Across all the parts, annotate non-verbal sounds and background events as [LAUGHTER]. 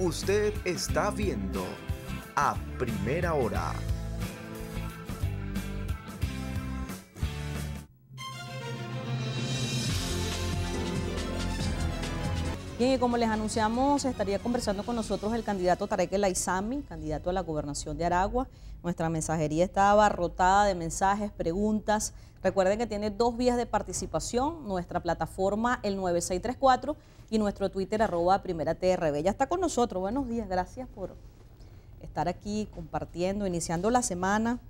Usted está viendo a primera hora. Bien, y como les anunciamos, estaría conversando con nosotros el candidato Tarek El Aizami, candidato a la gobernación de Aragua. Nuestra mensajería está abarrotada de mensajes, preguntas. Recuerden que tiene dos vías de participación, nuestra plataforma el 9634 y nuestro Twitter arroba primera TRB. Ya está con nosotros. Buenos días, gracias por estar aquí compartiendo, iniciando la semana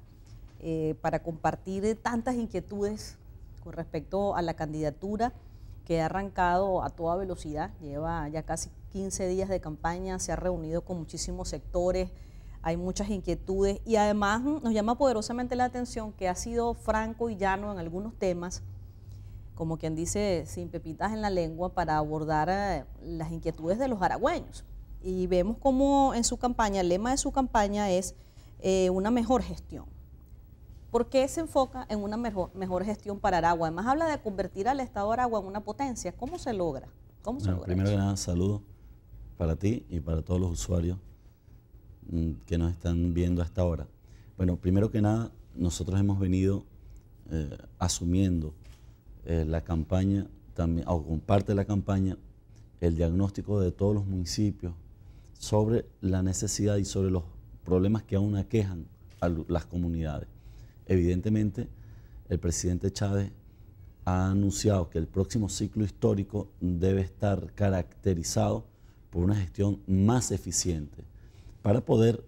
eh, para compartir tantas inquietudes con respecto a la candidatura que ha arrancado a toda velocidad. Lleva ya casi 15 días de campaña, se ha reunido con muchísimos sectores, hay muchas inquietudes y además nos llama poderosamente la atención que ha sido franco y llano en algunos temas como quien dice, sin pepitas en la lengua para abordar eh, las inquietudes de los aragüeños. Y vemos como en su campaña, el lema de su campaña es eh, una mejor gestión. ¿Por qué se enfoca en una mejor, mejor, gestión para Aragua? Además habla de convertir al Estado de Aragua en una potencia. ¿Cómo se logra? ¿Cómo primero que nada, saludos para ti y para todos los usuarios mm, que nos están viendo hasta ahora. Bueno, primero que nada, nosotros hemos venido eh, asumiendo eh, la campaña, también, o comparte la campaña, el diagnóstico de todos los municipios sobre la necesidad y sobre los problemas que aún aquejan a las comunidades. Evidentemente, el presidente Chávez ha anunciado que el próximo ciclo histórico debe estar caracterizado por una gestión más eficiente para poder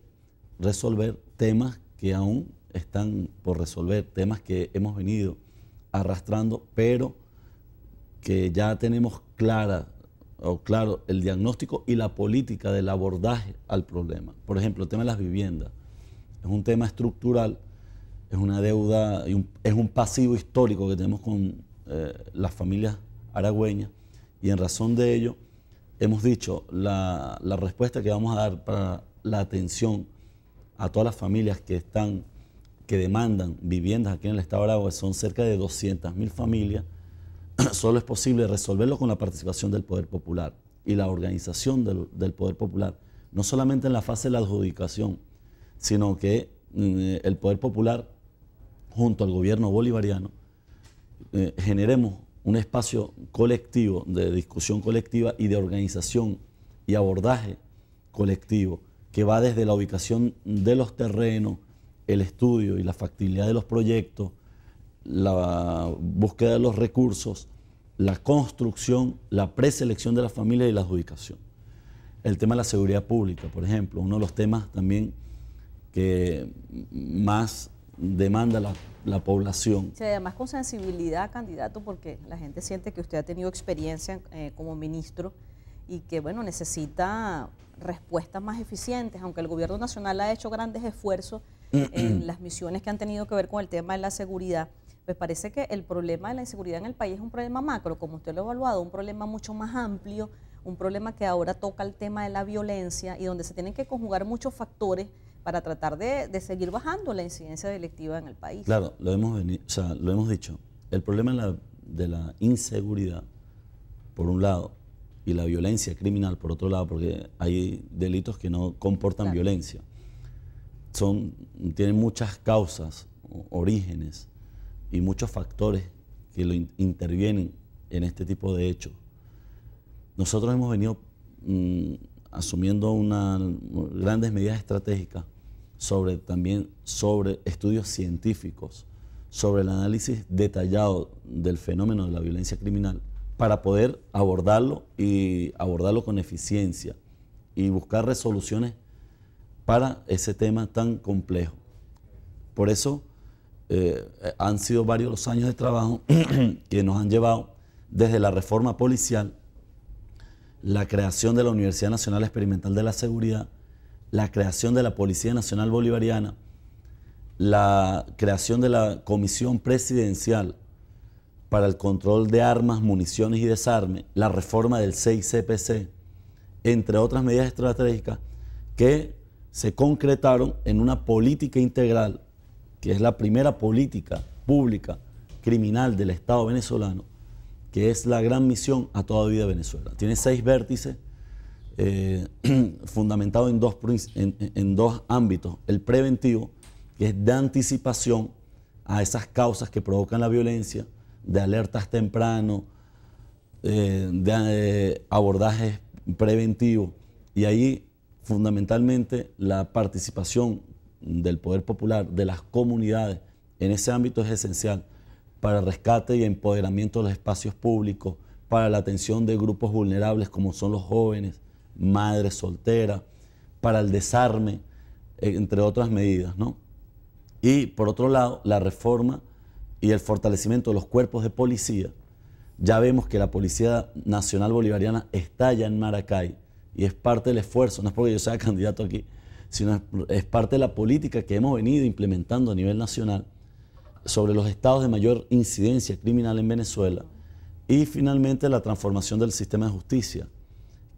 resolver temas que aún están por resolver, temas que hemos venido arrastrando, pero que ya tenemos clara o claro el diagnóstico y la política del abordaje al problema. Por ejemplo, el tema de las viviendas es un tema estructural, es una deuda, es un pasivo histórico que tenemos con eh, las familias aragüeñas y en razón de ello hemos dicho la, la respuesta que vamos a dar para la atención a todas las familias que están que demandan viviendas aquí en el Estado de Aragua, son cerca de 200.000 familias, [CLEARS THROAT] solo es posible resolverlo con la participación del Poder Popular y la organización del, Poder Popular, no solamente en la fase de la adjudicación, sino que mm, el Poder Popular, junto al gobierno bolivariano, eh, generemos un espacio colectivo, de discusión colectiva y de organización y abordaje colectivo, que va desde la ubicación de los terrenos, el estudio y la factibilidad de los proyectos, la búsqueda de los recursos, la construcción, la preselección de la familia y la adjudicación. El tema de la seguridad pública, por ejemplo, uno de los temas también que más demanda la, población. Sí, además con sensibilidad, candidato, porque la gente siente que usted ha tenido experiencia eh, como ministro y que, bueno, necesita respuestas más eficientes, aunque el gobierno nacional ha hecho grandes esfuerzos en las misiones que han tenido que ver con el tema de la seguridad, pues parece que el problema de la inseguridad en el país es un problema macro, como usted lo ha evaluado, un problema mucho más amplio, un problema que ahora toca el tema de la violencia y donde se tienen que conjugar muchos factores para tratar de, seguir bajando la incidencia delictiva en el país. Claro, lo hemos, lo hemos dicho. El problema de la, inseguridad, por un lado, y la violencia criminal, por otro lado, porque hay delitos que no comportan violencia son, tienen muchas causas, orígenes y muchos factores que lo intervienen en este tipo de hechos. Nosotros hemos venido mm, asumiendo unas grandes medidas estratégicas sobre también sobre estudios científicos, sobre el análisis detallado del fenómeno de la violencia criminal para poder abordarlo y abordarlo con eficiencia y buscar resoluciones para ese tema tan complejo. Por eso eh, han sido varios los años de trabajo [CLEARS THROAT] que nos han llevado desde la reforma policial, la creación de la Universidad Nacional Experimental de la Seguridad, la creación de la Policía Nacional Bolivariana, la creación de la Comisión Presidencial para el Control de Armas, Municiones y Desarme, la reforma del 6 entre otras medidas estratégicas que se concretaron en una política integral, que es la primera política pública criminal del Estado venezolano, que es la gran misión a toda vida de Venezuela. Tiene seis vértices eh, [CLEARS THROAT] fundamentados en dos, en, dos ámbitos. El preventivo, que es de anticipación a esas causas que provocan la violencia, de alertas temprano, eh, de eh, abordajes preventivos. Y ahí fundamentalmente la participación del poder popular, de las comunidades, en ese ámbito es esencial para el rescate y empoderamiento de los espacios públicos, para la atención de grupos vulnerables como son los jóvenes, madres solteras, para el desarme, eh, entre otras medidas. ¿no? Y por otro lado, la reforma y el fortalecimiento de los cuerpos de policía. Ya vemos que la Policía Nacional Bolivariana está ya en Maracay, y es parte del esfuerzo, no es porque yo sea [LAUGHS] candidato aquí, sino es parte de la política que hemos venido implementando a nivel nacional sobre los estados de mayor incidencia criminal en Venezuela y finalmente la transformación del sistema de justicia,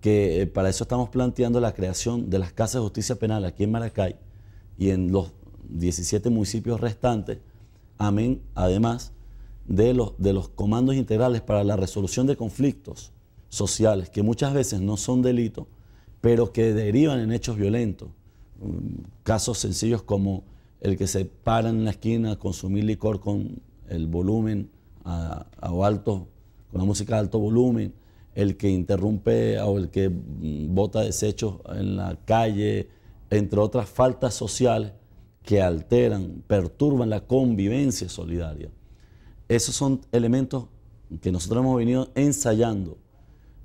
que eh, para eso estamos planteando la creación de las casas de justicia penal aquí en Maracay y en los 17 municipios restantes, amén, además de los, de los comandos integrales para la resolución de conflictos sociales, que muchas veces no son delitos, pero que derivan en hechos violentos. Mm, casos sencillos como el que se paran en la esquina a consumir licor con el volumen a, alto, con la música de alto volumen, el que interrumpe o el que mm, bota desechos en la calle, entre otras faltas sociales que alteran, perturban la convivencia solidaria. Esos son elementos que nosotros hemos venido ensayando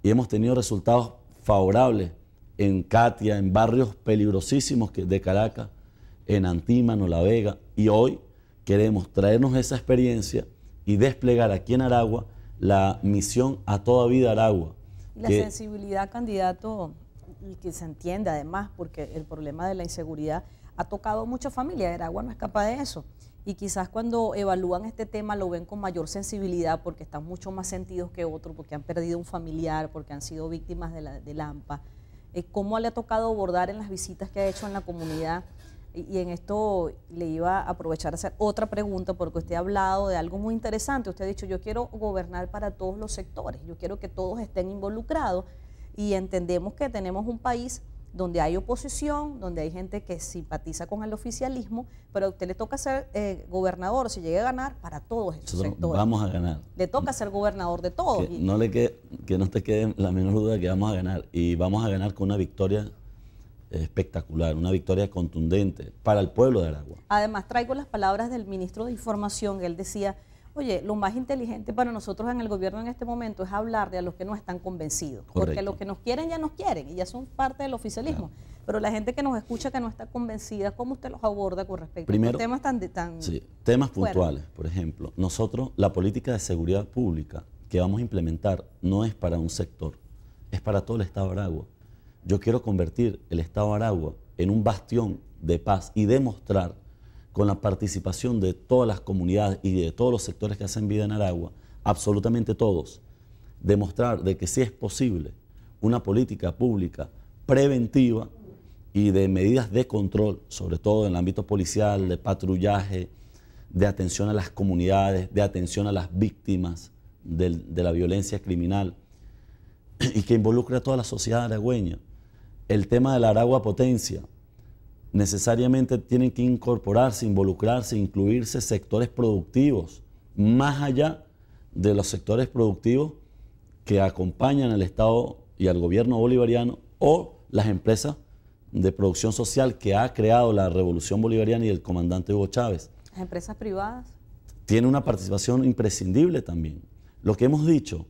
y hemos tenido resultados favorables en Katia, en barrios peligrosísimos de Caracas, en Antímano, La Vega, y hoy queremos traernos esa experiencia y desplegar aquí en Aragua la misión a toda vida Aragua. La sensibilidad, candidato, que se entiende además, porque el problema de la inseguridad ha tocado a muchas familias, Aragua no capaz de eso y quizás cuando evalúan este tema lo ven con mayor sensibilidad porque están mucho más sentidos que otros, porque han perdido un familiar, porque han sido víctimas de la, de AMPA. Eh, ¿Cómo le ha tocado abordar en las visitas que ha hecho en la comunidad? Y en esto le iba a aprovechar a hacer otra pregunta porque usted ha hablado de algo muy interesante. Usted ha dicho, yo quiero gobernar para todos los sectores, yo quiero que todos estén involucrados y entendemos que tenemos un país donde hay oposición, donde hay gente que simpatiza con el oficialismo, pero a usted le toca ser eh, gobernador, si llegue a ganar, para todos esos Nosotros Vamos a ganar. Le toca ser gobernador de todos. Que, no le que no te quede la menor duda que vamos a ganar. Y vamos a ganar con una victoria eh, espectacular, una victoria contundente para el pueblo de Aragua. Además, traigo las palabras del ministro de Información, él decía Oye, lo más inteligente para nosotros en el gobierno en este momento es hablar de a los que no están convencidos, porque los que nos quieren ya nos quieren y ya son parte del oficialismo. Pero la gente que nos escucha que no está convencida, ¿cómo usted los aborda con respecto Primero, temas tan, sí, temas puntuales, por ejemplo, nosotros la política de seguridad pública que vamos a implementar no es para un sector, es para todo el estado de Aragua. Yo quiero convertir el estado de Aragua en un bastión de paz y demostrar con la participación de todas las comunidades y de todos los sectores que hacen vida en Aragua, absolutamente todos, demostrar de que sí es posible una política pública preventiva y de medidas de control, sobre todo en el ámbito policial, de patrullaje, de atención a las comunidades, de atención a las víctimas de, la violencia criminal y que involucre a toda la sociedad aragüeña. El tema de la Aragua Potencia, necesariamente tienen que incorporarse, involucrarse, incluirse sectores productivos, más allá de los sectores productivos que acompañan al Estado y al gobierno bolivariano o las empresas de producción social que ha creado la revolución bolivariana y el comandante Hugo Chávez. Las empresas privadas. Tiene una participación imprescindible también. Lo que hemos dicho,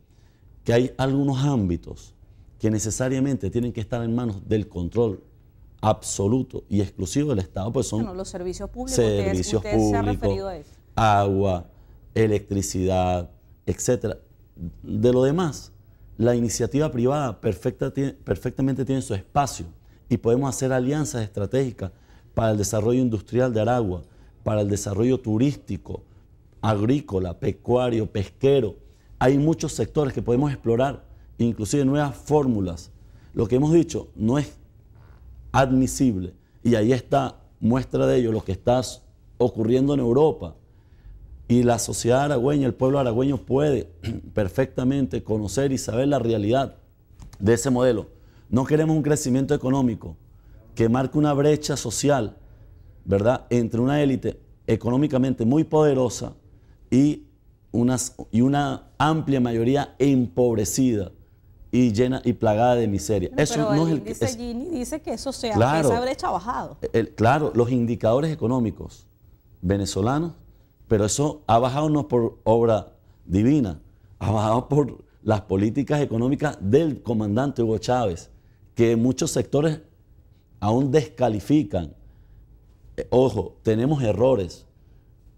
que hay algunos ámbitos que necesariamente tienen que estar en manos del control absoluto y exclusivo del Estado, pues son los servicios públicos. agua, electricidad, etcétera. De lo demás, la iniciativa privada perfecta, perfectamente tiene su espacio y podemos hacer alianzas estratégicas para el desarrollo industrial de Aragua, para el desarrollo turístico, agrícola, pecuario, pesquero. Hay muchos sectores que podemos explorar, inclusive nuevas fórmulas. Lo que hemos dicho no es admisible. Y ahí está muestra de ello lo que está ocurriendo en Europa. Y la sociedad aragüeña, el pueblo aragüeño puede [CLEARS THROAT] perfectamente conocer y saber la realidad de ese modelo. No queremos un crecimiento económico que marque una brecha social, ¿verdad?, entre una élite económicamente muy poderosa y, unas, y una amplia mayoría empobrecida y llena y plagada de miseria. eso no es el dice que eso se claro, esa brecha ha bajado. Eh, claro, los indicadores económicos venezolanos, pero eso ha bajado no por obra divina, ha bajado por las políticas económicas del comandante Hugo Chávez, que muchos sectores aún descalifican. Eh, ojo, tenemos errores,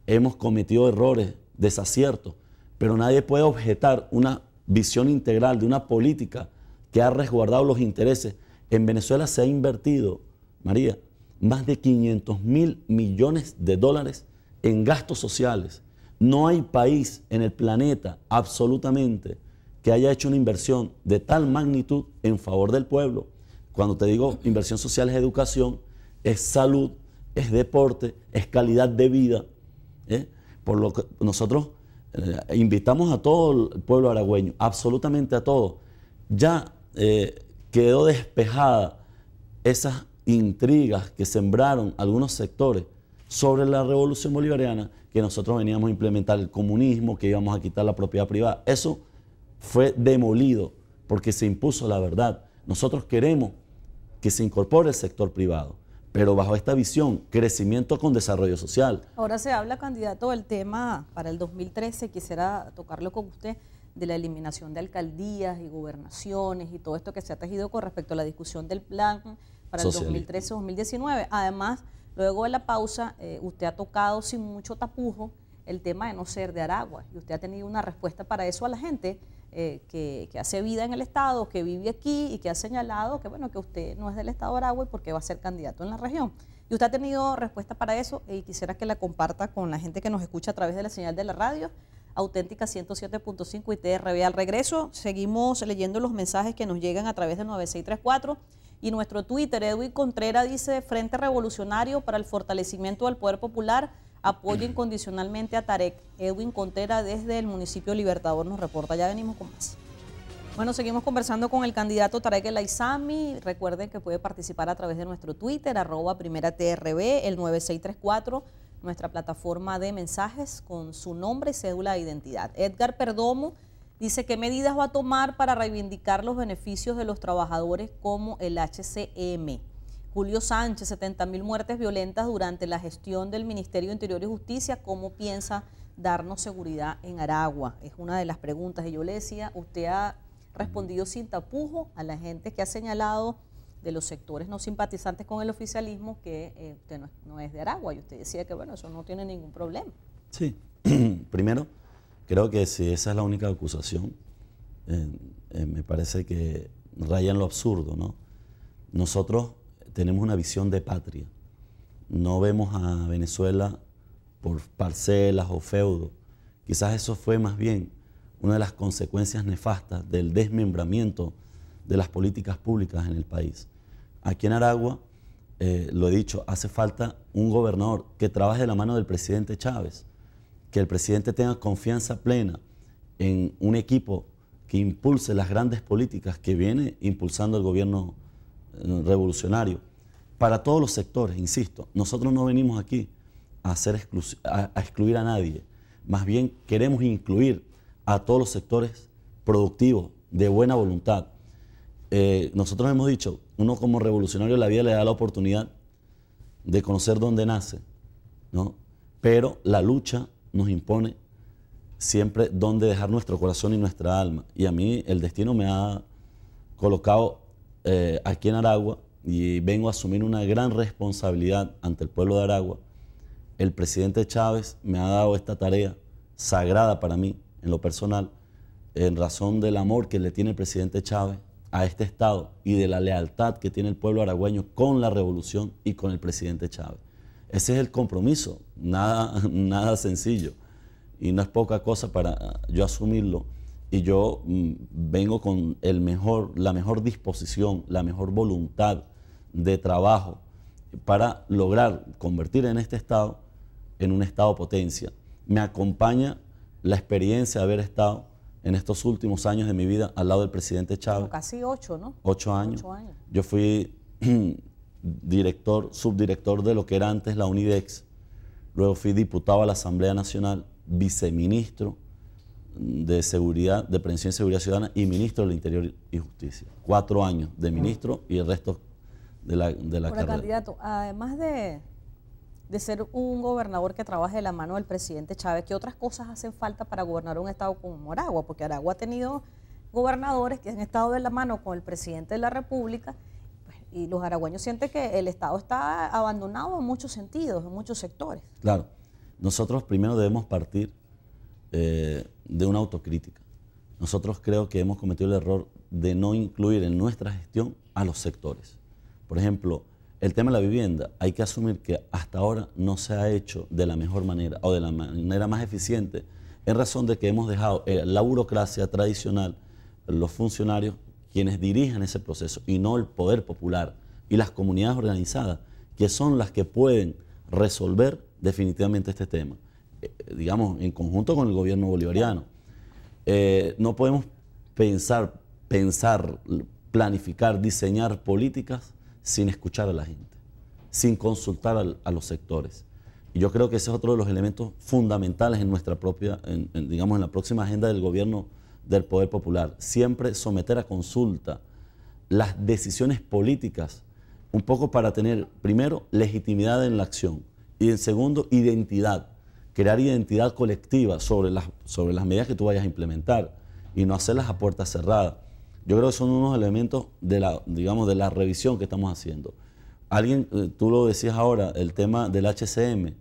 hemos cometido errores, desaciertos, pero nadie puede objetar una visión integral de una política que ha resguardado los intereses. En Venezuela se ha invertido, María, más de 500 mil millones de dólares en gastos sociales. No hay país en el planeta absolutamente que haya hecho una inversión de tal magnitud en favor del pueblo. Cuando te digo inversión social es educación, es salud, es deporte, es calidad de vida. ¿eh? Por lo que nosotros invitamos a todo el pueblo aragüeño, absolutamente a todo. Ya eh, quedó despejada esas intrigas que sembraron algunos sectores sobre la revolución bolivariana que nosotros veníamos a implementar el comunismo, que íbamos a quitar la propiedad privada. Eso fue demolido porque se impuso la verdad. Nosotros queremos que se incorpore el sector privado pero bajo esta visión, crecimiento con desarrollo social. Ahora se habla, candidato, del tema para el 2013, quisiera tocarlo con usted, de la eliminación de alcaldías y gobernaciones y todo esto que se ha tejido con respecto a la discusión del plan para el 2013-2019. Además, luego de la pausa, eh, usted ha tocado sin mucho tapujo el tema de no ser de Aragua y usted ha tenido una respuesta para eso a la gente eh, que, hace vida en el Estado, que vive aquí y que ha señalado que, bueno, que usted no es del Estado de Aragua y porque va a ser candidato en la región. Y usted ha tenido respuesta para eso y quisiera que la comparta con la gente que nos escucha a través de la señal de la radio. Auténtica 107.5 y TRV Al regreso, seguimos leyendo los mensajes que nos llegan a través de 9634 y nuestro Twitter. Edwin Contreras dice: Frente Revolucionario para el Fortalecimiento del Poder Popular apoyo incondicionalmente a Tarek. Edwin Contera desde el municipio Libertador nos reporta. Ya venimos con más. Bueno, seguimos conversando con el candidato Tarek El Aizami. Recuerden que puede participar a través de nuestro Twitter, arroba primera TRB, el 9634, nuestra plataforma de mensajes con su nombre y cédula de identidad. Edgar Perdomo dice, ¿qué medidas va a tomar para reivindicar los beneficios de los trabajadores como el HCM? Julio Sánchez, 70.000 muertes violentas durante la gestión del Ministerio de Interior y Justicia, ¿cómo piensa darnos seguridad en Aragua? Es una de las preguntas. Y yo le decía, usted ha respondido sin tapujo a la gente que ha señalado de los sectores no simpatizantes con el oficialismo que eh, usted no, es de Aragua y usted decía que bueno, eso no tiene ningún problema. Sí, [CLEARS THROAT] primero, creo que si esa es la única acusación, eh, eh, me parece que raya en lo absurdo, ¿no? Nosotros tenemos una visión de patria. No vemos a Venezuela por parcelas o feudos. Quizás eso fue más bien una de las consecuencias nefastas del desmembramiento de las políticas públicas en el país. Aquí en Aragua, eh, lo he dicho, hace falta un gobernador que trabaje de la mano del presidente Chávez, que el presidente tenga confianza plena en un equipo que impulse las grandes políticas que viene impulsando el gobierno revolucionario para todos los sectores, insisto. Nosotros no venimos aquí a, hacer excluir a nadie, más bien queremos incluir a todos los sectores productivos, de buena voluntad. Eh, nosotros hemos dicho, uno como revolucionario la vida le da la oportunidad de conocer dónde nace, ¿no? Pero la lucha nos impone siempre dónde dejar nuestro corazón y nuestra alma. Y a mí el destino me ha colocado eh, aquí en Aragua y vengo a asumir una gran responsabilidad ante el pueblo de Aragua. El presidente Chávez me ha dado esta tarea sagrada para mí, en lo personal, en razón del amor que le tiene el presidente Chávez a este Estado y de la lealtad que tiene el pueblo aragüeño con la revolución y con el presidente Chávez. Ese es el compromiso, nada, [LAUGHS] nada sencillo y no es poca cosa para yo asumirlo y yo mm, vengo con la mejor disposición, la mejor voluntad de trabajo para lograr convertir en este estado en un estado potencia. Me acompaña la experiencia de haber estado en estos últimos años de mi vida al lado del presidente Chávez. casi ocho, ¿no? Ocho años. Ocho años. Yo fui [CLEARS THROAT] director, subdirector de lo que era antes la UNIDEX. Luego fui diputado a la Asamblea Nacional, viceministro de Seguridad, de Prevención y Seguridad Ciudadana y ministro del Interior y Justicia. Cuatro años de ministro mm. y el resto de la, de la carrera. candidato, además de, ser un gobernador que trabaje de la mano del presidente Chávez, ¿qué otras cosas hacen falta para gobernar un estado como Aragua? Porque Aragua ha tenido gobernadores que han estado de la mano con el presidente de la República pues, y los aragüeños sienten que el Estado está abandonado en muchos sentidos, en muchos sectores. Claro, nosotros primero debemos partir eh, de una autocrítica. Nosotros creo que hemos cometido el error de no incluir en nuestra gestión a los sectores. Por ejemplo, el tema de la vivienda, hay que asumir que hasta ahora no se ha hecho de la mejor manera o de la manera más eficiente, en razón de que hemos dejado eh, la burocracia tradicional, los funcionarios quienes dirijan ese proceso y no el poder popular y las comunidades organizadas, que son las que pueden resolver definitivamente este tema. Eh, digamos, en conjunto con el gobierno bolivariano. Eh, no podemos pensar, pensar, planificar, diseñar políticas sin escuchar a la gente, sin consultar a los sectores. Y yo creo que ese es otro de los elementos fundamentales en nuestra propia, digamos, en la próxima agenda del gobierno del Poder Popular. Siempre someter a consulta las decisiones políticas, un poco para tener, primero, legitimidad en la acción y, en segundo, identidad crear identidad colectiva sobre las, sobre las medidas que tú vayas a implementar y no hacerlas a puerta cerrada. Yo creo que son unos elementos de la, digamos, de la revisión que estamos haciendo. Alguien, eh, tú lo decías ahora, el tema del HCM.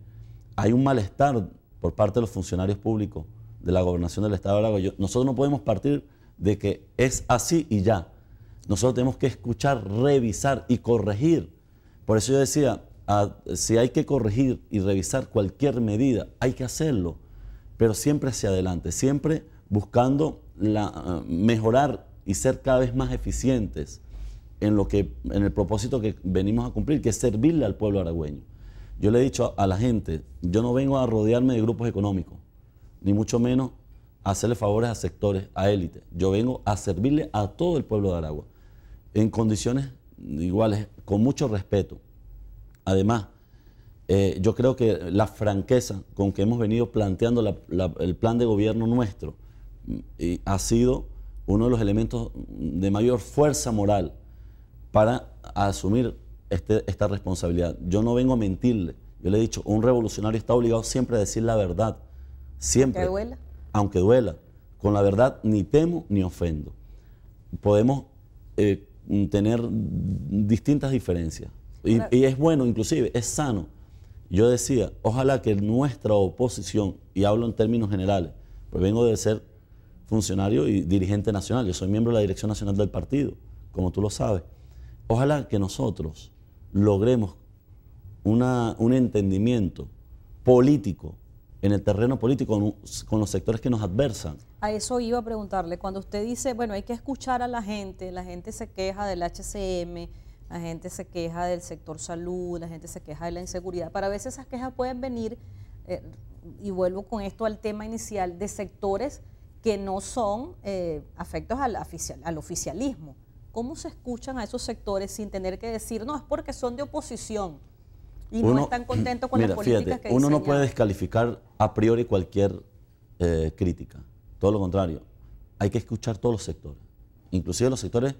Hay un malestar por parte de los funcionarios públicos de la gobernación del Estado de Aragua. Nosotros no podemos partir de que es así y ya. Nosotros tenemos que escuchar, revisar y corregir. Por eso yo decía, si hay que corregir y revisar cualquier medida, hay que hacerlo, pero siempre hacia adelante, siempre buscando eh, mejorar y ser cada vez más eficientes en, lo que, en el propósito que venimos a cumplir, que es servirle al pueblo aragüeño. Yo le he dicho a, a la gente, yo no vengo a rodearme de grupos económicos, ni mucho menos a hacerle favores a sectores, a élites. Yo vengo a servirle a todo el pueblo de Aragua, en condiciones iguales, con mucho respeto. Además, eh, yo creo que la franqueza con que hemos venido planteando el plan de gobierno nuestro mm, ha sido uno de los elementos de mayor fuerza moral para asumir este, esta responsabilidad. Yo no vengo a mentirle, yo le he dicho, un revolucionario está obligado siempre a decir la verdad, siempre. Aunque duela. Aunque duela. Con la verdad ni temo ni ofendo. Podemos eh, tener distintas diferencias, y, es bueno, inclusive, es sano. Yo decía, ojalá que nuestra oposición, y hablo en términos generales, pues vengo de ser funcionario y dirigente nacional, yo soy miembro de la Dirección Nacional del Partido, como tú lo sabes. Ojalá que nosotros logremos un entendimiento político en el terreno político con, con, los sectores que nos adversan. A eso iba a preguntarle, cuando usted dice, bueno, hay que escuchar a la gente, la gente se queja del HCM, la gente se queja del sector salud, la gente se queja de la inseguridad, Para veces esas quejas pueden venir, eh, y vuelvo con esto al tema inicial, de sectores que no son eh, afectos al, oficialismo. ¿Cómo se escuchan a esos sectores sin tener que decir, no, es porque son de oposición y no están contentos con las políticas fíjate, Uno no puede descalificar a priori cualquier eh, crítica, todo lo contrario, hay que escuchar todos los sectores, inclusive los sectores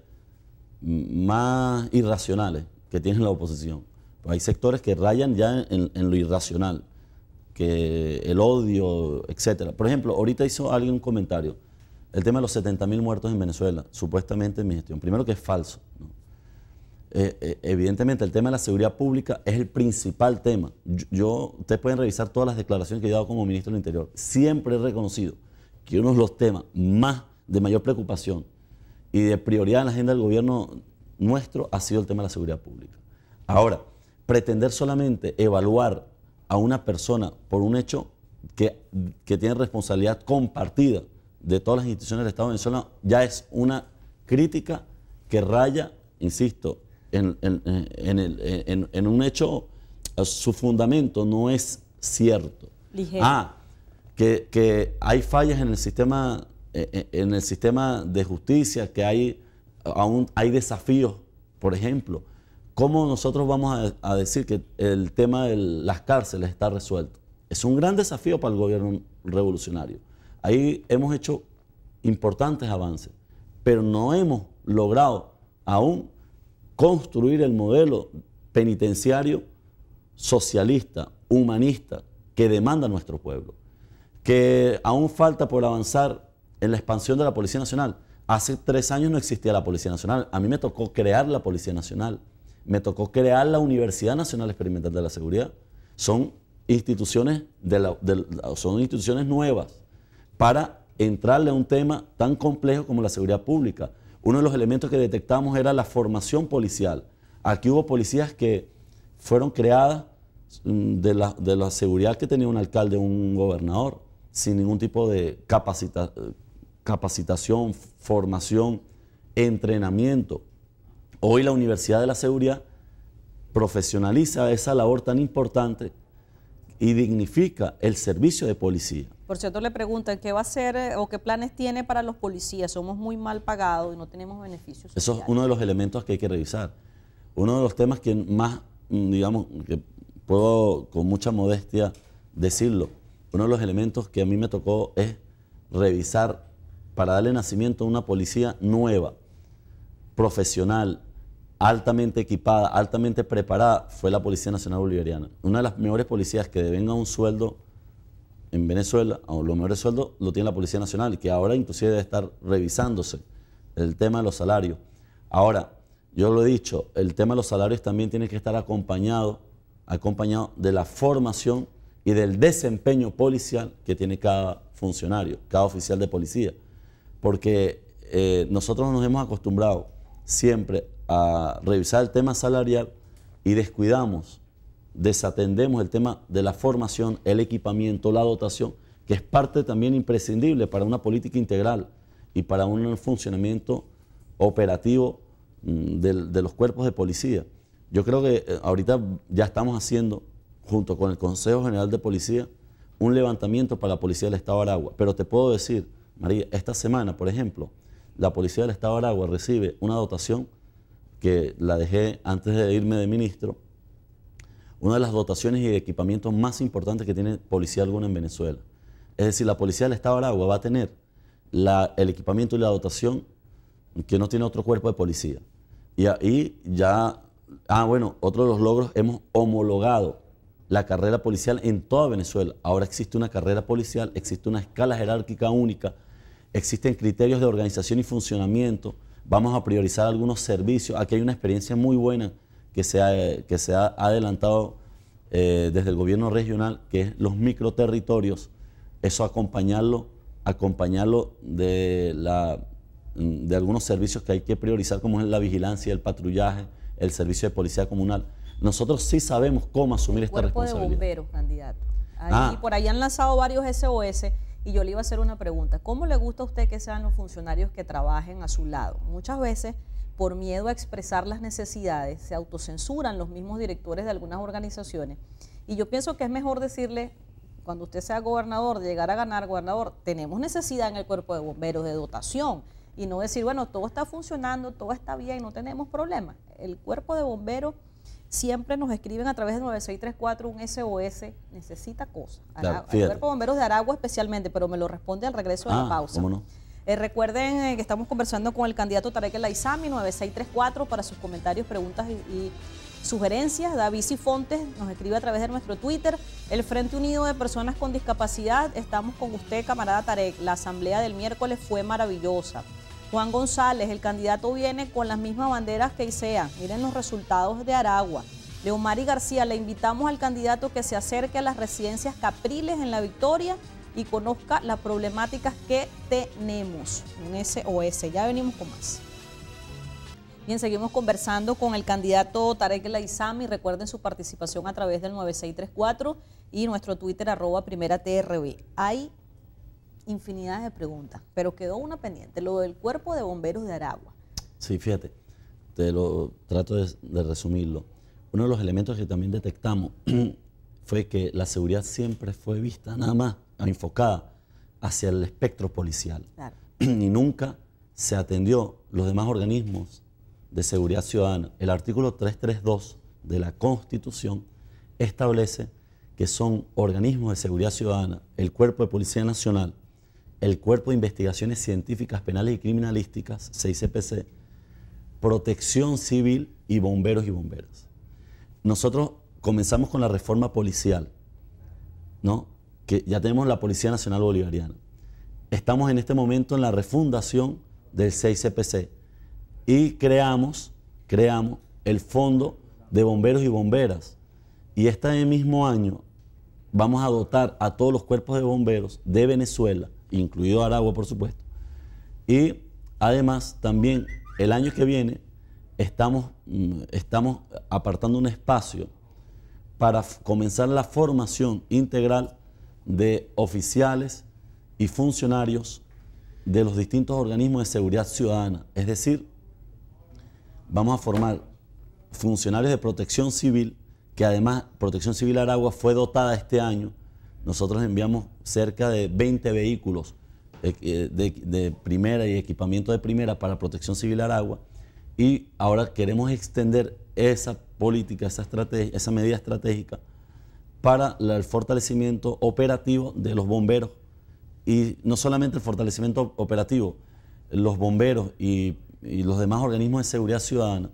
más irracionales que tiene la oposición. Pues hay sectores que rayan ya en, lo irracional, que el odio, etcétera. Por ejemplo, ahorita hizo alguien un comentario, el tema de los 70.000 muertos en Venezuela, supuestamente en mi gestión. Primero que es falso. Eh, eh, evidentemente el tema de la seguridad pública es el principal tema. Yo, te ustedes pueden revisar todas las declaraciones que he dado como ministro del Interior. Siempre he reconocido que uno de los temas más de mayor preocupación y de prioridad en la agenda del gobierno nuestro ha sido el tema de la seguridad pública. Ahora, pretender solamente evaluar a una persona por un hecho que, tiene responsabilidad compartida de todas las instituciones del Estado de Venezuela, ya es una crítica que raya, insisto, en, un hecho, su fundamento no es cierto. Ah, que, que hay fallas en el sistema eh, eh, en el sistema de justicia que hay, aún hay desafíos, por ejemplo. ¿Cómo nosotros vamos a, a decir que el tema de las cárceles está resuelto? Es un gran desafío para el gobierno revolucionario. Ahí hemos hecho importantes avances, pero no hemos logrado aún construir el modelo penitenciario socialista, humanista, que demanda nuestro pueblo. Que aún falta por avanzar en la expansión de la Policía Nacional. Hace tres años no existía la Policía Nacional. A mí me tocó crear la Policía Nacional. Me tocó crear la Universidad Nacional Experimental de la Seguridad. Son instituciones, de son instituciones nuevas para entrarle a un tema tan complejo como la seguridad pública. Uno de los elementos que detectamos era la formación policial. Aquí hubo policías que fueron creadas mm, de la, seguridad que tenía un alcalde o un gobernador, sin ningún tipo de capacitación eh, capacitación, formación, entrenamiento. Hoy la Universidad de la Seguridad profesionaliza esa labor tan importante y dignifica el servicio de policía. Por cierto, le preguntan qué va a hacer eh, o qué planes tiene para los policías. Somos muy mal pagados y no tenemos beneficios. Eso es uno de los elementos que hay que revisar. Uno de los temas que más, mm, digamos, que puedo con mucha modestia decirlo, uno de los elementos que a mí me tocó es revisar para darle nacimiento a una policía nueva, profesional, altamente equipada, altamente preparada, fue la Policía Nacional Bolivariana. Una de las mejores policías que devenga un sueldo en Venezuela, o los mejores sueldos lo tiene la Policía Nacional, que ahora inclusive debe estar revisándose el tema de los salarios. Ahora, yo lo he dicho, el tema de los salarios también tiene que estar acompañado, acompañado de la formación y del desempeño policial que tiene cada funcionario, cada oficial de policía porque eh, nosotros nos hemos acostumbrado siempre a revisar el tema salarial y descuidamos, desatendemos el tema de la formación, el equipamiento, la dotación, que es parte también imprescindible para una política integral y para un funcionamiento operativo mm, de los cuerpos de policía. Yo creo que eh, ahorita ya estamos haciendo, junto con el Consejo General de Policía, un levantamiento para la Policía del Estado de Aragua. Pero te puedo decir María, esta semana, por ejemplo, la Policía del Estado de Aragua recibe una dotación que la dejé antes de irme de ministro, una de las dotaciones y equipamientos más importantes que tiene policía alguna en Venezuela. Es decir, la Policía del Estado de Aragua va a tener el equipamiento y la dotación que no tiene otro cuerpo de policía. Y ahí ya, ah, bueno, otro de los logros, hemos homologado la carrera policial en toda Venezuela. Ahora existe una carrera policial, existe una escala jerárquica única, existen criterios de organización y funcionamiento, vamos a priorizar algunos servicios. Aquí hay una experiencia muy buena que se ha, que se ha adelantado eh, desde el gobierno regional, que es los microterritorios, eso acompañarlo, acompañarlo de, la, de algunos servicios que hay que priorizar, como es la vigilancia, el patrullaje, el servicio de policía comunal. Nosotros sí sabemos cómo asumir esta cuerpo de bomberos, candidato. Ah. Por ahí han lanzado varios SOS y yo le iba a hacer una pregunta. ¿Cómo le gusta a usted que sean los funcionarios que trabajen a su lado? Muchas veces, por miedo a expresar las necesidades, se autocensuran los mismos directores de algunas organizaciones. Y yo pienso que es mejor decirle, cuando usted sea gobernador, llegar a ganar gobernador, tenemos necesidad en el cuerpo de bomberos de dotación y no decir, bueno, todo está funcionando, todo está bien, no tenemos problemas. El cuerpo de bomberos siempre nos escriben a través de 9634 un SOS, necesita cosas. el Cuerpo Bomberos de Aragua especialmente, pero me lo responde al regreso de la ah, pausa. Eh, recuerden eh, que estamos conversando con el candidato Tarek El Aizami, 9634, para sus comentarios, preguntas y, y sugerencias. David Cifontes nos escribe a través de nuestro Twitter. El Frente Unido de Personas con Discapacidad, estamos con usted, camarada Tarek. La asamblea del miércoles fue maravillosa. Juan González, el candidato viene con las mismas banderas que ISEA. Miren los resultados de Aragua. Leomari García, le invitamos al candidato que se acerque a las residencias Capriles en La Victoria y conozca las problemáticas que tenemos. Un SOS, ya venimos con más. Bien, seguimos conversando con el candidato Tarek Laizami. Recuerden su participación a través del 9634 y nuestro Twitter arroba primera TRB infinidad de preguntas, pero quedó una pendiente, lo del cuerpo de bomberos de Aragua. Sí, fíjate, te lo trato de, resumirlo. Uno de los elementos que también detectamos [CLEARS THROAT] fue que la seguridad siempre fue vista nada más, enfocada hacia el espectro policial. Claro. [CLEARS THROAT] Y nunca se atendió los demás organismos de seguridad ciudadana. El artículo 332 de la Constitución establece que son organismos de seguridad ciudadana, el Cuerpo de Policía Nacional, el Cuerpo de Investigaciones Científicas Penales y Criminalísticas, 6 e Protección Civil y Bomberos y Bomberas. Nosotros comenzamos con la reforma policial, ¿no? que ya tenemos la Policía Nacional Bolivariana. Estamos en este momento en la refundación del 6CPC e y creamos, creamos el Fondo de Bomberos y Bomberas. Y este mismo año vamos a dotar a todos los cuerpos de bomberos de Venezuela incluido Aragua, por supuesto. Y además, también el año que viene estamos, mm, estamos apartando un espacio para comenzar la formación integral de oficiales y funcionarios de los distintos organismos de seguridad ciudadana. Es decir, vamos a formar funcionarios de protección civil, que además Protección Civil Aragua fue dotada este año nosotros enviamos cerca de 20 vehículos eh, eh, de, primera y equipamiento de primera para protección civil agua y ahora queremos extender esa política, esa, estrategia, esa medida estratégica para el fortalecimiento operativo de los bomberos y no solamente el fortalecimiento operativo, los bomberos y, los demás organismos de seguridad ciudadana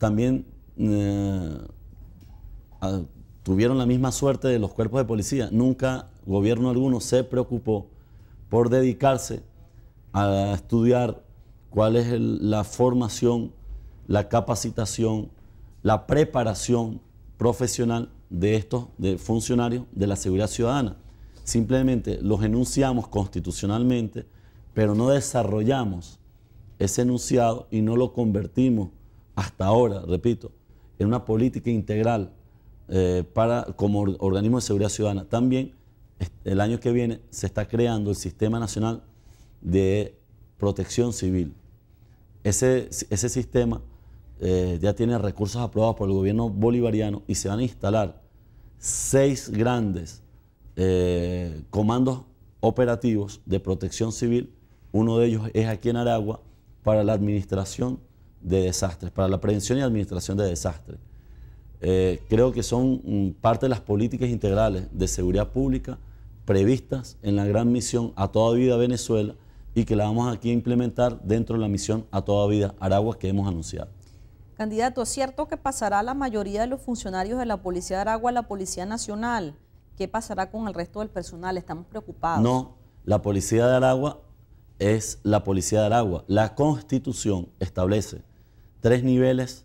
también eh, tuvieron la misma suerte de los cuerpos de policía. Nunca gobierno alguno se preocupó por dedicarse a estudiar cuál es la formación, la capacitación, la preparación profesional de estos de funcionarios de la seguridad ciudadana. Simplemente los enunciamos constitucionalmente, pero no desarrollamos ese enunciado y no lo convertimos hasta ahora, repito, en una política integral eh, para, como organismo de seguridad ciudadana. También el año que viene se está creando el Sistema Nacional de Protección Civil. Ese, sistema eh, ya tiene recursos aprobados por el gobierno bolivariano y se van a instalar seis grandes eh, comandos operativos de protección civil. Uno de ellos es aquí en Aragua para la administración de desastres, para la prevención y administración de desastres. Eh, creo que son mm, parte de las políticas integrales de seguridad pública previstas en la gran misión a toda vida Venezuela y que la vamos aquí a implementar dentro de la misión a toda vida Aragua que hemos anunciado. Candidato, ¿es cierto que pasará la mayoría de los funcionarios de la Policía de Aragua a la Policía Nacional? ¿Qué pasará con el resto del personal? Estamos preocupados. No, la Policía de Aragua es la Policía de Aragua. La Constitución establece tres niveles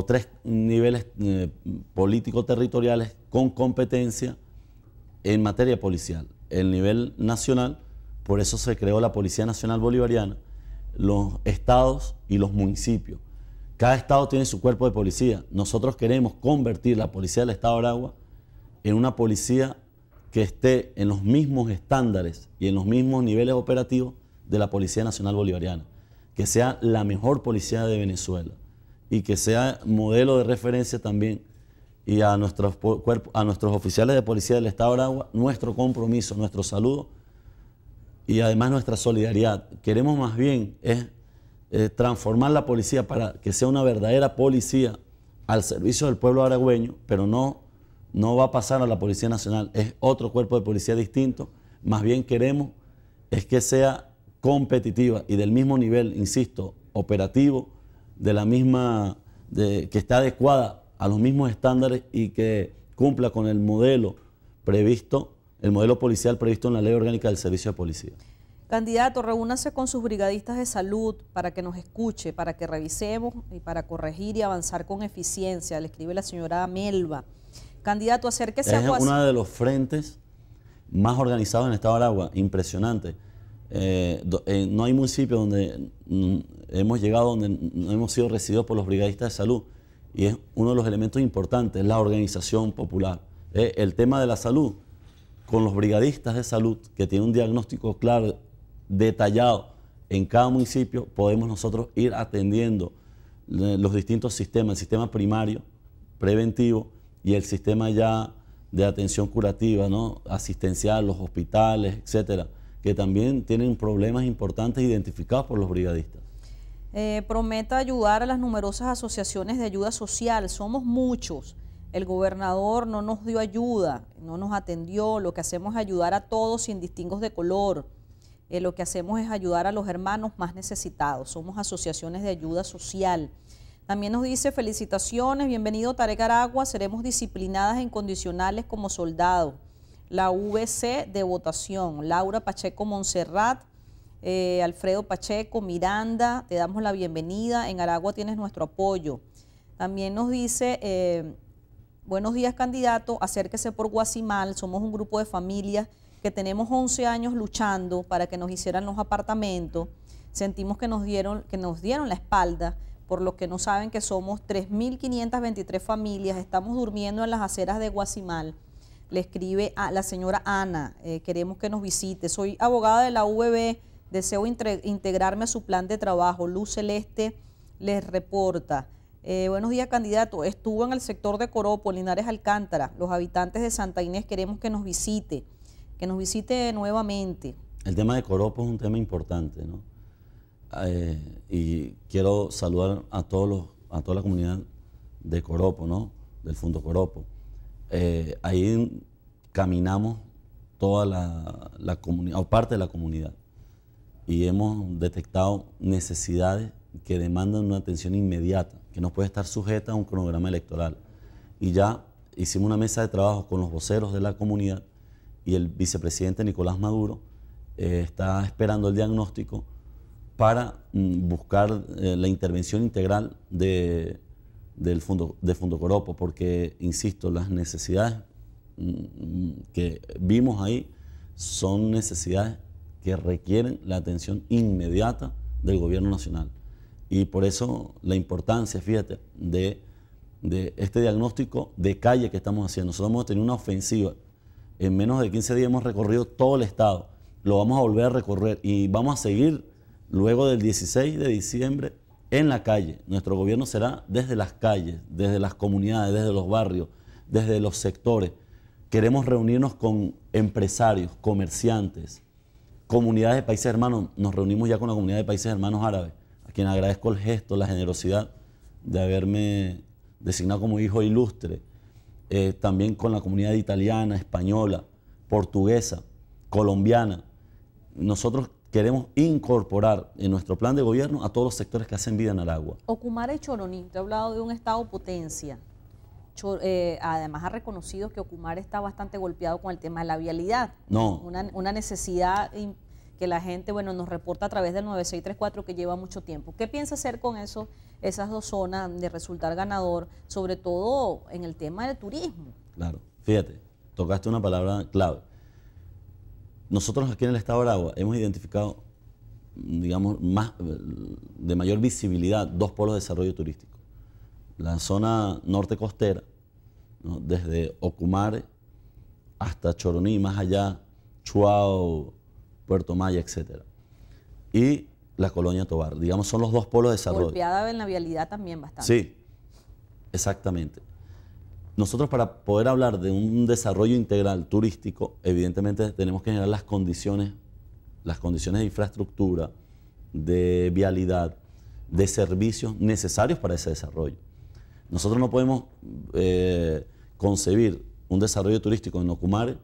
a tres niveles eh, políticos territoriales con competencia en materia policial. El nivel nacional, por eso se creó la Policía Nacional Bolivariana, los estados y los municipios. Cada estado tiene su cuerpo de policía. Nosotros queremos convertir la policía del estado de Aragua en una policía que esté en los mismos estándares y en los mismos niveles operativos de la Policía Nacional Bolivariana, que sea la mejor policía de Venezuela y que sea modelo de referencia también y a nuestros, cuerpos, a nuestros oficiales de policía del Estado de Aragua nuestro compromiso, nuestro saludo y además nuestra solidaridad. Queremos más bien eh, transformar la policía para que sea una verdadera policía al servicio del pueblo aragüeño, pero no, no va a pasar a la Policía Nacional, es otro cuerpo de policía distinto, más bien queremos es que sea competitiva y del mismo nivel, insisto, operativo, de la misma, que está adecuada a los mismos estándares y que cumpla con el modelo previsto, el modelo policial previsto en la ley orgánica del servicio de policía. Candidato, reúnase con sus brigadistas de salud para que nos escuche, para que revisemos y para corregir y avanzar con eficiencia, le escribe la señora Melba. Candidato, acérquese es a Es uno de los frentes más organizados en el Estado de Aragua, impresionante. Eh, eh, no hay municipio donde hemos llegado, donde no hemos sido recibidos por los brigadistas de salud. Y es uno de los elementos importantes, la organización popular. Eh, el tema de la salud, con los brigadistas de salud, que tienen un diagnóstico claro, detallado en cada municipio, podemos nosotros ir atendiendo los distintos sistemas, el sistema primario, preventivo y el sistema ya de atención curativa, ¿no? asistencial, los hospitales, etcétera que también tienen problemas importantes identificados por los brigadistas. Eh, prometa ayudar a las numerosas asociaciones de ayuda social. Somos muchos. El gobernador no nos dio ayuda, no nos atendió. Lo que hacemos es ayudar a todos sin distingos de color. Eh, lo que hacemos es ayudar a los hermanos más necesitados. Somos asociaciones de ayuda social. También nos dice felicitaciones, bienvenido Tarek Aragua, seremos disciplinadas e incondicionales como soldados la VC de votación. Laura Pacheco Montserrat, eh, Alfredo Pacheco, Miranda, te damos la bienvenida. En Aragua tienes nuestro apoyo. También nos dice, eh, buenos días candidato, acérquese por Guasimal, somos un grupo de familias que tenemos 11 años luchando para que nos hicieran los apartamentos. Sentimos que nos dieron, que nos dieron la espalda, por lo que no saben que somos 3.523 familias, estamos durmiendo en las aceras de Guasimal le escribe a la señora Ana, eh, queremos que nos visite. Soy abogada de la VB, deseo integrarme a su plan de trabajo. Luz Celeste les reporta. Eh, buenos días, candidato. Estuvo en el sector de Coropo, Linares Alcántara. Los habitantes de Santa Inés queremos que nos visite, que nos visite nuevamente. El tema de Coropo es un tema importante, ¿no? Eh, y quiero saludar a, todos los, a toda la comunidad de Coropo, ¿no? Del Fundo Coropo. Eh, ahí caminamos toda la, comunidad, o parte de la comunidad, y hemos detectado necesidades que demandan una atención inmediata, que no puede estar sujeta a un cronograma electoral. Y ya hicimos una mesa de trabajo con los voceros de la comunidad y el vicepresidente Nicolás Maduro eh, está esperando el diagnóstico para mm, buscar eh, la intervención integral de del Fondo de fondo Coropo, porque, insisto, las necesidades mm, mm, que vimos ahí son necesidades que requieren la atención inmediata del gobierno nacional. Y por eso la importancia, fíjate, de, de este diagnóstico de calle que estamos haciendo. Nosotros hemos tenido una ofensiva. En menos de 15 días hemos recorrido todo el Estado. Lo vamos a volver a recorrer y vamos a seguir luego del 16 de diciembre en la calle. Nuestro gobierno será desde las calles, desde las comunidades, desde los barrios, desde los sectores. Queremos reunirnos con empresarios, comerciantes, comunidades de países hermanos. Nos reunimos ya con la comunidad de países hermanos árabes, a quien agradezco el gesto, la generosidad de haberme designado como hijo ilustre. Eh, también con la comunidad italiana, española, portuguesa, colombiana. Nosotros queremos incorporar en nuestro plan de gobierno a todos los sectores que hacen vida en Aragua. Ocumare y Choroní, te ha hablado de un estado potencia. Eh, además ha reconocido que Ocumare está bastante golpeado con el tema de la vialidad. No. Una, necesidad que la gente, bueno, nos reporta a través del 9634 que lleva mucho tiempo. ¿Qué piensa hacer con eso, esas dos zonas de resultar ganador, sobre todo en el tema del turismo? Claro, fíjate, tocaste una palabra clave. Nosotros aquí en el Estado de Aragua hemos identificado, digamos, más, de mayor visibilidad dos polos de desarrollo turístico. La zona norte costera, desde Ocumare hasta Choroní, más allá, Chuao, Puerto Maya, etc. Y la colonia Tobar. Digamos, son los dos polos de desarrollo. Golpeada en la vialidad también bastante. Sí, exactamente. Nosotros para poder hablar de un desarrollo integral turístico, evidentemente tenemos que generar las condiciones, las condiciones de infraestructura, de vialidad, de servicios necesarios para ese desarrollo. Nosotros no podemos eh, concebir un desarrollo turístico en Ocumare,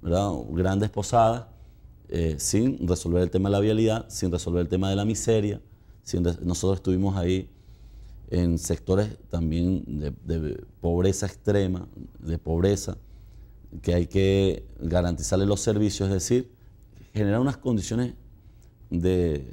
grandes posadas, eh, sin resolver el tema de la vialidad, sin resolver el tema de la miseria. nosotros estuvimos ahí en sectores también de, pobreza extrema, de pobreza, que hay que garantizarle los servicios, es decir, generar unas condiciones de,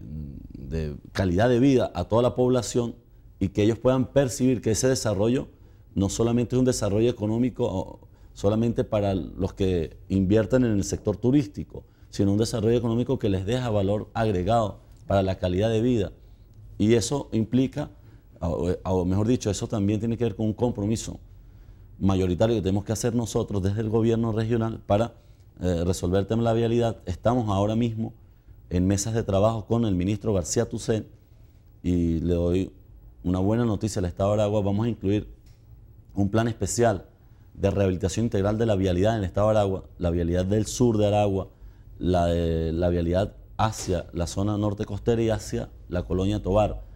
calidad de vida a toda la población y que ellos puedan percibir que ese desarrollo no solamente es un desarrollo económico solamente para los que invierten en el sector turístico, sino un desarrollo económico que les deja valor agregado para la calidad de vida. Y eso implica Ah, eh, ah, o, mejor dicho, eso también tiene que ver con un compromiso mayoritario que tenemos que hacer nosotros desde el gobierno regional para eh, resolver el tema de la vialidad. Estamos ahora mismo en mesas de trabajo con el ministro García Tucen y le doy una buena noticia al Estado de Aragua. Vamos a incluir un plan especial de rehabilitación integral de la vialidad en el Estado de Aragua, la vialidad del sur de Aragua, la, la vialidad hacia la zona norte costera y hacia la colonia Tobar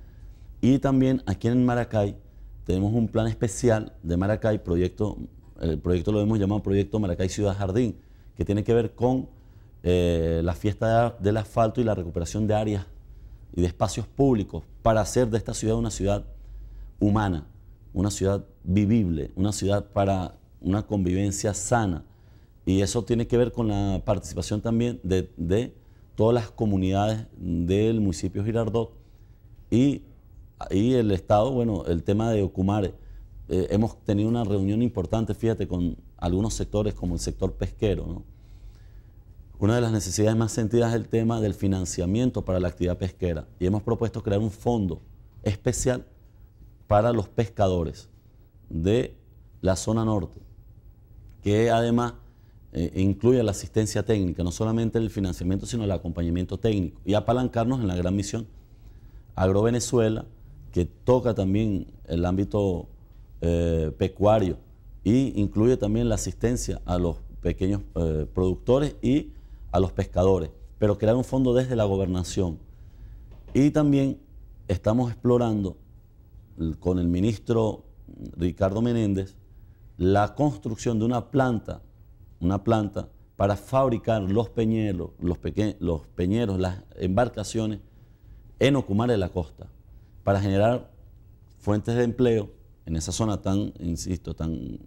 y también aquí en Maracay tenemos un plan especial de Maracay, proyecto, el proyecto lo hemos llamado Proyecto Maracay Ciudad Jardín, que tiene que ver con eh, la fiesta del asfalto y la recuperación de áreas y de espacios públicos para hacer de esta ciudad una ciudad humana, una ciudad vivible, una ciudad para una convivencia sana. Y eso tiene que ver con la participación también de, de todas las comunidades del municipio Girardot y ahí el Estado, bueno, el tema de Ocumare, eh, hemos tenido una reunión importante, fíjate, con algunos sectores como el sector pesquero, Una de las necesidades más sentidas es el tema del financiamiento para la actividad pesquera y hemos propuesto crear un fondo especial para los pescadores de la zona norte, que además incluya eh, incluye la asistencia técnica, no solamente el financiamiento, sino el acompañamiento técnico y apalancarnos en la gran misión Agro Venezuela, que toca también el ámbito eh, pecuario y incluye también la asistencia a los pequeños eh, productores y a los pescadores, pero crear un fondo desde la gobernación. Y también estamos explorando con el ministro Ricardo Menéndez la construcción de una planta, una planta para fabricar los peñeros, los, los peñeros, las embarcaciones en Ocumare de la Costa para generar fuentes de empleo en esa zona tan, insisto, tan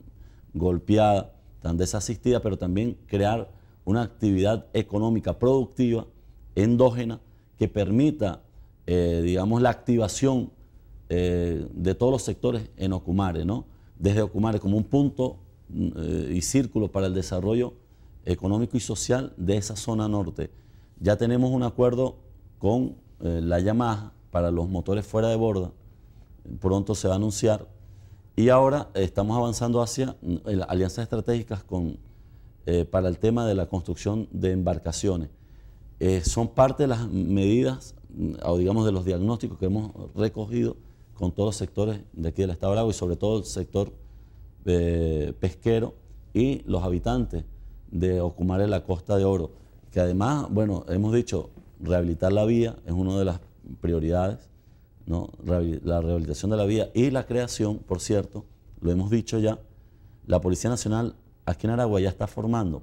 golpeada, tan desasistida, pero también crear una actividad económica productiva, endógena, que permita, eh, digamos, la activación eh, de todos los sectores en Ocumare, ¿no? Desde Ocumare como un punto eh, y círculo para el desarrollo económico y social de esa zona norte. Ya tenemos un acuerdo con la Yamaha para los motores fuera de borda. Pronto se va a anunciar. Y ahora estamos avanzando hacia mm, alianzas estratégicas con, eh, para el tema de la construcción de embarcaciones. Eh, son parte de las medidas, mm, o digamos de los diagnósticos que hemos recogido con todos los sectores de aquí del Estado de y sobre todo el sector eh, pesquero y los habitantes de Ocumare la Costa de Oro, que además, bueno, hemos dicho, rehabilitar la vía es una de las prioridades, ¿no? la rehabilitación de la vía y la creación, por cierto, lo hemos dicho ya, la Policía Nacional aquí en Aragua ya está formando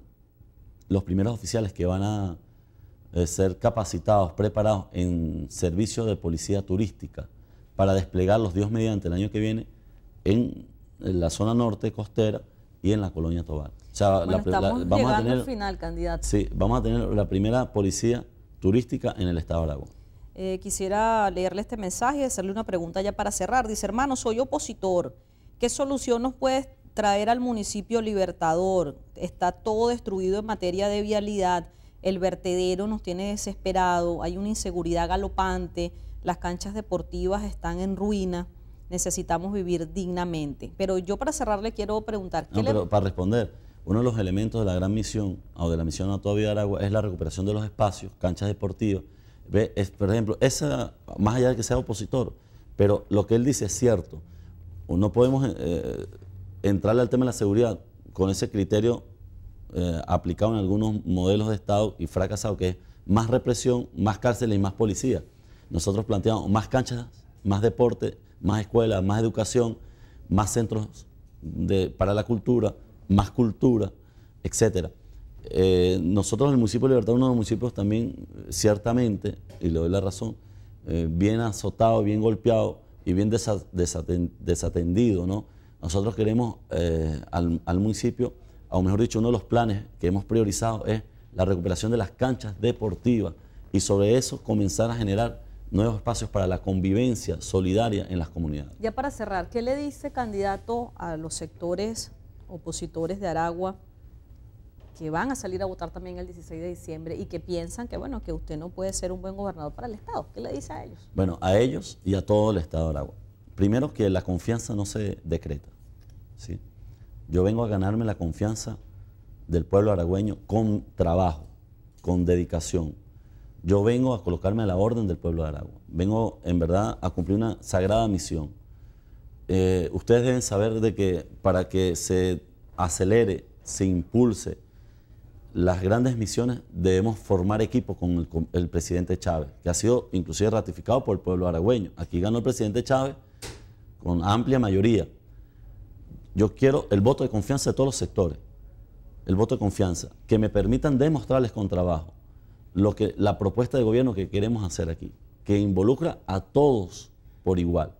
los primeros oficiales que van a eh, ser capacitados, preparados en servicio de policía turística para desplegar los Dios mediante, el año que viene en, la zona norte costera y en la colonia Tobar. vamos a al final, candidato. Sí, vamos a tener la primera policía turística en el estado de Aragua. Eh, quisiera leerle este mensaje y hacerle una pregunta ya para cerrar. Dice, hermano, soy opositor. ¿Qué solución nos puedes traer al municipio Libertador? Está todo destruido en materia de vialidad. El vertedero nos tiene desesperado. Hay una inseguridad galopante. Las canchas deportivas están en ruina. Necesitamos vivir dignamente. Pero yo para cerrar le quiero preguntar. no, pero para responder, uno de los elementos de la gran misión, o de la misión a toda vida Aragua, es la recuperación de los espacios, canchas deportivas por ejemplo, esa, más allá de que sea opositor, pero lo que él dice es cierto. No podemos eh, entrarle al tema de la seguridad con ese criterio eh, aplicado en algunos modelos de Estado y fracasado, que es más represión, más cárceles y más policía. Nosotros planteamos más canchas, más deporte, más escuelas, más educación, más centros para la cultura, más cultura, etcétera. Eh, nosotros, el municipio de Libertad, uno de los municipios también, ciertamente, y le doy la razón, eh, bien azotado, bien golpeado y bien desatendido, ¿no? Nosotros queremos eh, al, al, municipio, o mejor dicho, uno de los planes que hemos priorizado es la recuperación de las canchas deportivas y sobre eso comenzar a generar nuevos espacios para la convivencia solidaria en las comunidades. Ya para cerrar, ¿qué le dice candidato a los sectores opositores de Aragua? que van a salir a votar también el 16 de diciembre y que piensan que, bueno, que usted no puede ser un buen gobernador para el Estado. ¿Qué le dice a ellos? Bueno, a ellos y a todo el Estado de Aragua. Primero que la confianza no se decreta. ¿sí? Yo vengo a ganarme la confianza del pueblo aragüeño con trabajo, con dedicación. Yo vengo a colocarme a la orden del pueblo de Aragua. Vengo, en verdad, a cumplir una sagrada misión. Eh, ustedes deben saber de que para que se acelere, se impulse las grandes misiones debemos formar equipo con el, presidente Chávez, que ha sido inclusive ratificado por el pueblo aragüeño. Aquí ganó el presidente Chávez con amplia mayoría. Yo quiero el voto de confianza de todos los sectores, el voto de confianza, que me permitan demostrarles con trabajo lo que, la propuesta de gobierno que queremos hacer aquí, que involucra a todos por igual.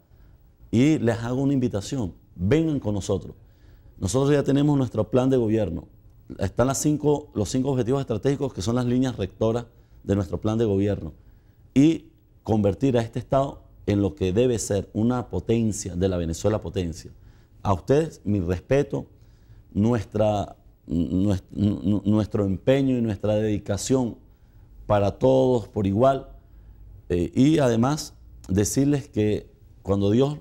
Y les hago una invitación, vengan con nosotros. Nosotros ya tenemos nuestro plan de gobierno, están los cinco objetivos estratégicos que son las líneas rectoras de nuestro plan de gobierno y convertir a este Estado en lo que debe ser una potencia de la Venezuela potencia. A ustedes mi respeto, nuestra, nuestro, empeño y nuestra dedicación para todos por igual eh, y además decirles que cuando Dios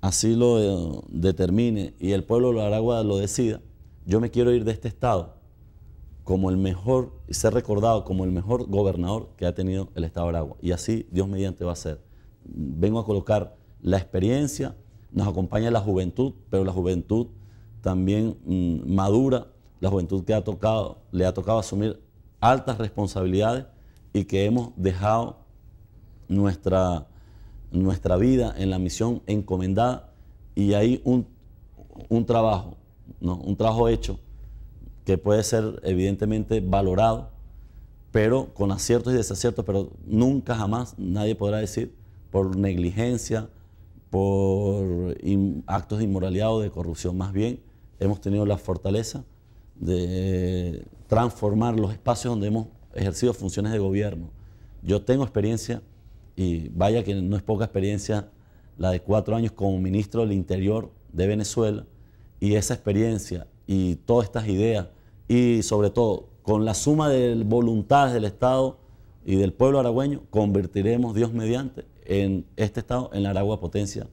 así lo eh, determine y el pueblo de Aragua lo decida, yo me quiero ir de este estado como el mejor, ser recordado como el mejor gobernador que ha tenido el estado de Aragua. Y así Dios mediante va a ser. Vengo a colocar la experiencia, nos acompaña la juventud, pero la juventud también mm, madura, la juventud que ha tocado, le ha tocado asumir altas responsabilidades y que hemos dejado nuestra, nuestra vida en la misión encomendada y hay un, un trabajo un trabajo hecho que puede ser evidentemente valorado, pero con aciertos y desaciertos, pero nunca jamás nadie podrá decir por negligencia, por actos de inmoralidad o de corrupción. Más bien, hemos tenido la fortaleza de transformar los espacios donde hemos ejercido funciones de gobierno. Yo tengo experiencia, y vaya que no es poca experiencia, la de cuatro años como ministro del Interior de Venezuela, y esa experiencia y todas estas ideas y sobre todo con la suma de voluntades del Estado y del pueblo aragüeño convertiremos Dios mediante en este Estado en la Aragua potencia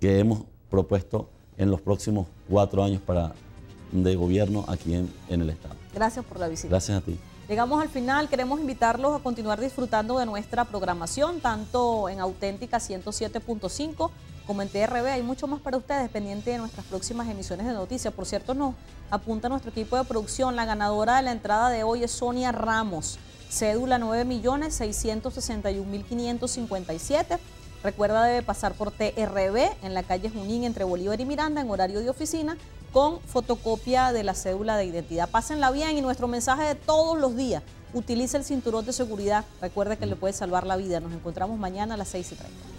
que hemos propuesto en los próximos cuatro años para de gobierno aquí en el Estado. Gracias por la visita. Gracias a ti. Llegamos al final, queremos invitarlos a continuar disfrutando de nuestra programación, tanto en Auténtica 107.5 como en TRB. Hay mucho más para ustedes pendiente de nuestras próximas emisiones de noticias. Por cierto, nos apunta nuestro equipo de producción. La ganadora de la entrada de hoy es Sonia Ramos, cédula 9.661.557. Recuerda, debe pasar por TRB en la calle Junín entre Bolívar y Miranda en horario de oficina con fotocopia de la cédula de identidad. Pásenla bien y nuestro mensaje de todos los días. Utilice el cinturón de seguridad. Recuerde que le puede salvar la vida. Nos encontramos mañana a las 6 y 30.